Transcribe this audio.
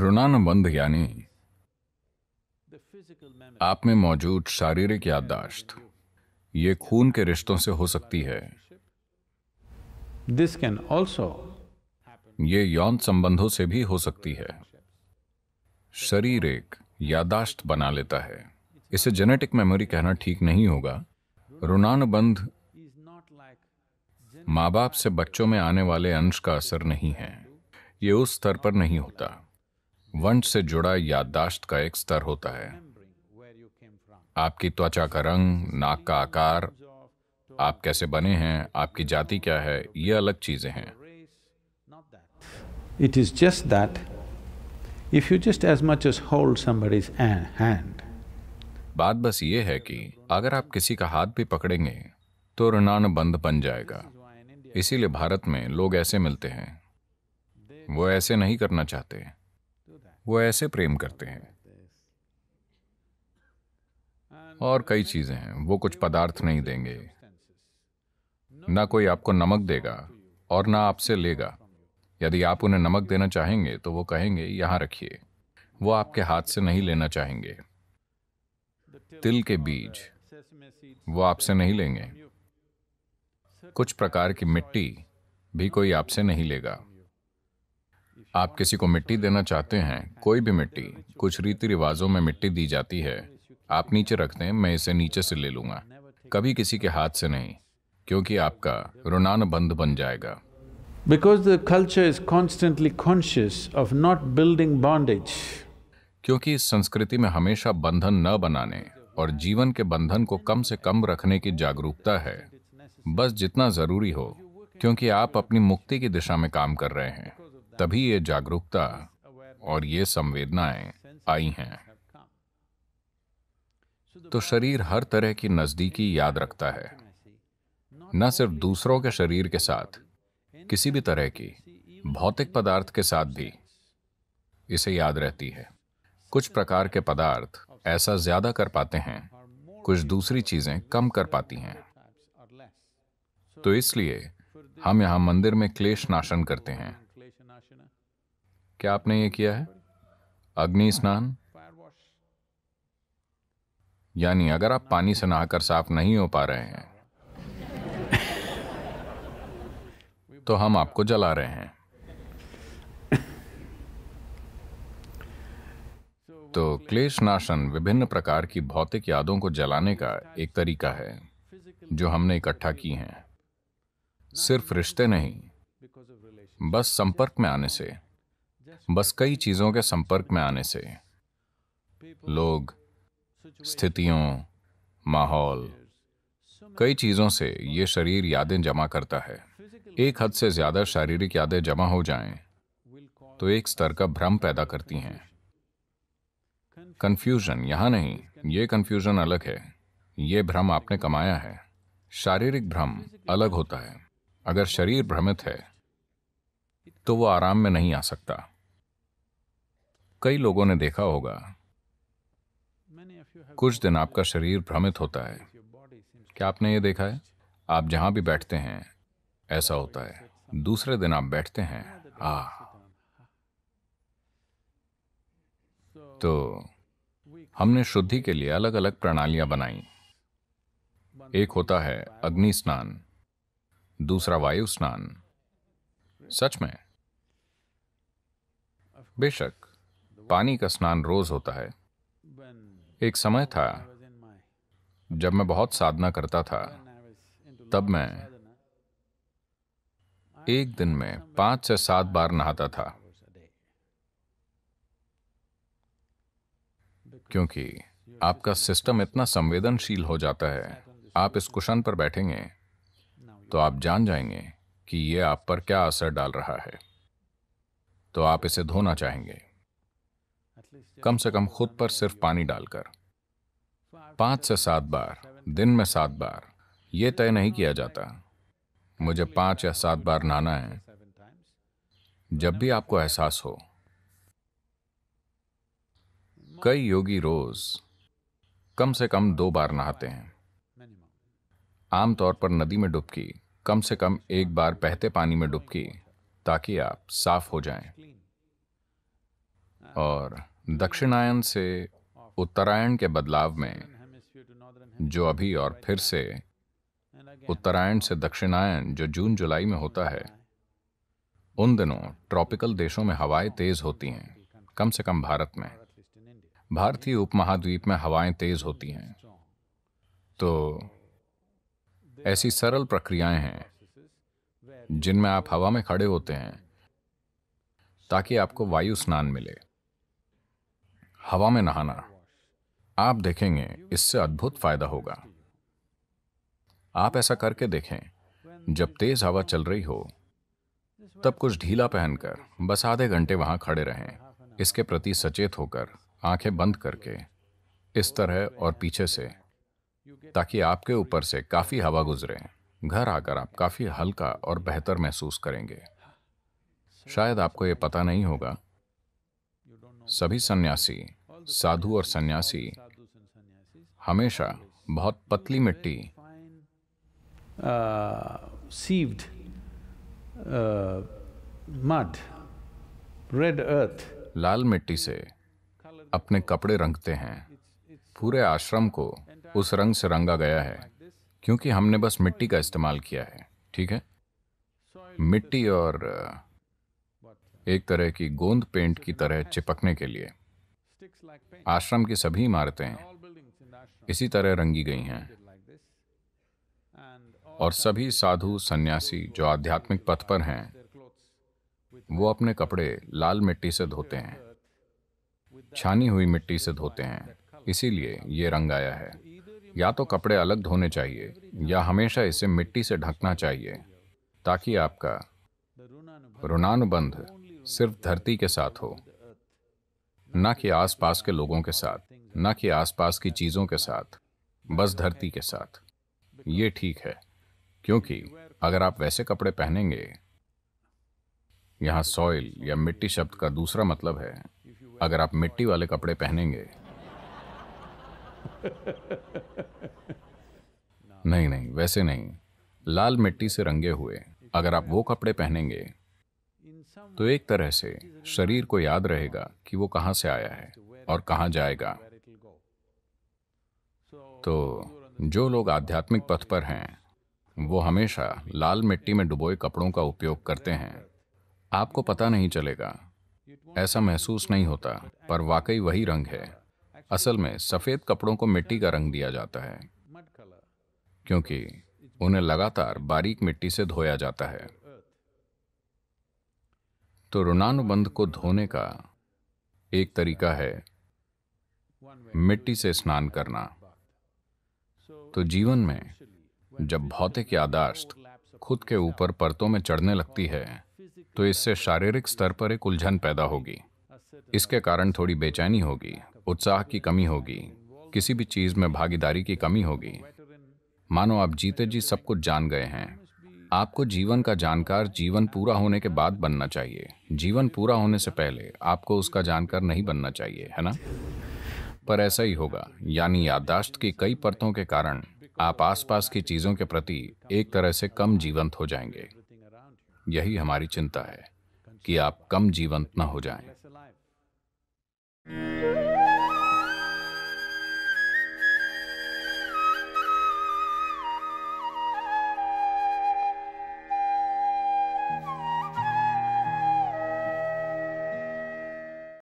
ऋणानुबंध यानी आप में मौजूद शारीरिक याददाश्त ये खून के रिश्तों से हो सकती है दिस कैन ऑल्सो ये यौन संबंधों से भी हो सकती है शरीर एक यादाश्त बना लेता है इसे जेनेटिक मेमोरी कहना ठीक नहीं होगा ऋणानुबंध माँ बाप से बच्चों में आने वाले अंश का असर नहीं है ये उस स्तर पर नहीं होता वंश से जुड़ा याददाश्त का एक स्तर होता है आपकी त्वचा का रंग नाक का आकार आप कैसे बने हैं आपकी जाति क्या है ये अलग चीजें हैं it is just that if you just as much as hold hand बात बस ये है कि अगर आप किसी का हाथ भी पकड़ेंगे तो ऋणान बंद बन जाएगा इसीलिए भारत में लोग ऐसे मिलते हैं वो ऐसे नहीं करना चाहते वो ऐसे प्रेम करते हैं और कई चीजें हैं वो कुछ पदार्थ नहीं देंगे ना कोई आपको नमक देगा और ना आपसे लेगा यदि आप उन्हें नमक देना चाहेंगे तो वो कहेंगे यहां रखिए वो आपके हाथ से नहीं लेना चाहेंगे तिल के बीज वो आपसे नहीं लेंगे कुछ प्रकार की मिट्टी भी कोई आपसे नहीं लेगा आप किसी को मिट्टी देना चाहते हैं कोई भी मिट्टी कुछ रीति रिवाजों में मिट्टी दी जाती है आप नीचे रखते हैं मैं इसे नीचे से ले लूंगा कभी किसी के हाथ से नहीं क्योंकि आपका बंद बन जाएगा because the culture is constantly conscious of not building bondage क्योंकि इस संस्कृति में हमेशा बंधन न बनाने और जीवन के बंधन को कम से कम रखने की जागरूकता है बस जितना जरूरी हो क्योंकि आप अपनी मुक्ति की दिशा में काम कर रहे हैं तभी ये जागरूकता और ये संवेदनाएं आई हैं तो शरीर हर तरह की नजदीकी याद रखता है न सिर्फ दूसरों के शरीर के साथ किसी भी तरह की भौतिक पदार्थ के साथ भी इसे याद रहती है कुछ प्रकार के पदार्थ ऐसा ज्यादा कर पाते हैं कुछ दूसरी चीजें कम कर पाती हैं तो इसलिए हम यहां मंदिर में क्लेश नाशन करते हैं क्या आपने ये किया है अग्नि स्नान यानी अगर आप पानी से नहाकर साफ नहीं हो पा रहे हैं तो हम आपको जला रहे हैं तो क्लेश नाशन विभिन्न प्रकार की भौतिक यादों को जलाने का एक तरीका है जो हमने इकट्ठा की हैं सिर्फ रिश्ते नहीं बस संपर्क में आने से बस कई चीज़ों के संपर्क में आने से लोग स्थितियों माहौल कई चीज़ों से ये शरीर यादें जमा करता है एक हद से ज़्यादा शारीरिक यादें जमा हो जाएं, तो एक स्तर का भ्रम पैदा करती हैं कन्फ्यूजन यहां नहीं ये कन्फ्यूजन अलग है ये भ्रम आपने कमाया है शारीरिक भ्रम अलग होता है अगर शरीर भ्रमित है तो वो आराम में नहीं आ सकता कई लोगों ने देखा होगा कुछ दिन आपका शरीर भ्रमित होता है क्या आपने ये देखा है आप जहां भी बैठते हैं ऐसा होता है दूसरे दिन आप बैठते हैं आ तो हमने शुद्धि के लिए अलग अलग प्रणालियां बनाई एक होता है अग्नि स्नान दूसरा वायु स्नान सच में बेशक पानी का स्नान रोज होता है एक समय था जब मैं बहुत साधना करता था तब मैं एक दिन में पांच से सात बार नहाता था क्योंकि आपका सिस्टम इतना संवेदनशील हो जाता है आप इस कुशन पर बैठेंगे तो आप जान जाएंगे कि यह आप पर क्या असर डाल रहा है तो आप इसे धोना चाहेंगे कम से कम खुद पर सिर्फ पानी डालकर पांच से सात बार दिन में सात बार ये तय नहीं किया जाता मुझे पांच या सात बार नहाना है जब भी आपको एहसास हो कई योगी रोज कम से कम दो बार नहाते हैं आमतौर पर नदी में डुबकी कम से कम एक बार बहते पानी में डुबकी ताकि आप साफ हो जाएं और दक्षिणायन से उत्तरायण के बदलाव में जो अभी और फिर से उत्तरायण से दक्षिणायन जो जून जुलाई में होता है उन दिनों ट्रॉपिकल देशों में हवाएं तेज होती हैं कम से कम भारत में भारतीय उपमहाद्वीप में हवाएं तेज होती हैं तो ऐसी सरल प्रक्रियाएं हैं जिनमें आप हवा में खड़े होते हैं ताकि आपको वायु स्नान मिले हवा में नहाना आप देखेंगे इससे अद्भुत फायदा होगा आप ऐसा करके देखें जब तेज हवा चल रही हो तब कुछ ढीला पहनकर बस आधे घंटे वहां खड़े रहें इसके प्रति सचेत होकर आंखें बंद करके इस तरह और पीछे से ताकि आपके ऊपर से काफी हवा गुजरे घर आकर आप काफी हल्का और बेहतर महसूस करेंगे शायद आपको यह पता नहीं होगा सभी सन्यासी साधु और सन्यासी हमेशा बहुत पतली मिट्टी सीव्ड मड रेड अर्थ लाल मिट्टी से अपने कपड़े रंगते हैं पूरे आश्रम को उस रंग से रंगा गया है क्योंकि हमने बस मिट्टी का इस्तेमाल किया है ठीक है मिट्टी और एक तरह की गोंद पेंट की तरह चिपकने के लिए आश्रम की सभी इमारतें इसी तरह रंगी गई हैं और सभी साधु सन्यासी जो आध्यात्मिक पथ पर हैं वो अपने कपड़े लाल मिट्टी से धोते हैं छानी हुई मिट्टी से धोते हैं इसीलिए ये रंग आया है या तो कपड़े अलग धोने चाहिए या हमेशा इसे मिट्टी से ढकना चाहिए ताकि आपका ऋणानुबंध सिर्फ धरती के साथ हो न कि आसपास के लोगों के साथ न कि आसपास की चीज़ों के साथ बस धरती के साथ ये ठीक है क्योंकि अगर आप वैसे कपड़े पहनेंगे यहां सॉइल या मिट्टी शब्द का दूसरा मतलब है अगर आप मिट्टी वाले कपड़े पहनेंगे नहीं नहीं वैसे नहीं लाल मिट्टी से रंगे हुए अगर आप वो कपड़े पहनेंगे तो एक तरह से शरीर को याद रहेगा कि वो कहाँ से आया है और कहाँ जाएगा तो जो लोग आध्यात्मिक पथ पर हैं वो हमेशा लाल मिट्टी में डुबोए कपड़ों का उपयोग करते हैं आपको पता नहीं चलेगा ऐसा महसूस नहीं होता पर वाकई वही रंग है असल में सफ़ेद कपड़ों को मिट्टी का रंग दिया जाता है क्योंकि उन्हें लगातार बारीक मिट्टी से धोया जाता है तो ऋणानुबंध को धोने का एक तरीका है मिट्टी से स्नान करना तो जीवन में जब भौतिक यादाश्त खुद के ऊपर परतों में चढ़ने लगती है तो इससे शारीरिक स्तर पर एक उलझन पैदा होगी इसके कारण थोड़ी बेचैनी होगी उत्साह की कमी होगी किसी भी चीज में भागीदारी की कमी होगी मानो आप जीते जी सब कुछ जान गए हैं आपको जीवन का जानकार जीवन पूरा होने के बाद बनना चाहिए जीवन पूरा होने से पहले आपको उसका जानकार नहीं बनना चाहिए है ना पर ऐसा ही होगा यानी याददाश्त की कई परतों के कारण आप आसपास की चीज़ों के प्रति एक तरह से कम जीवंत हो जाएंगे यही हमारी चिंता है कि आप कम जीवंत न हो जाएं।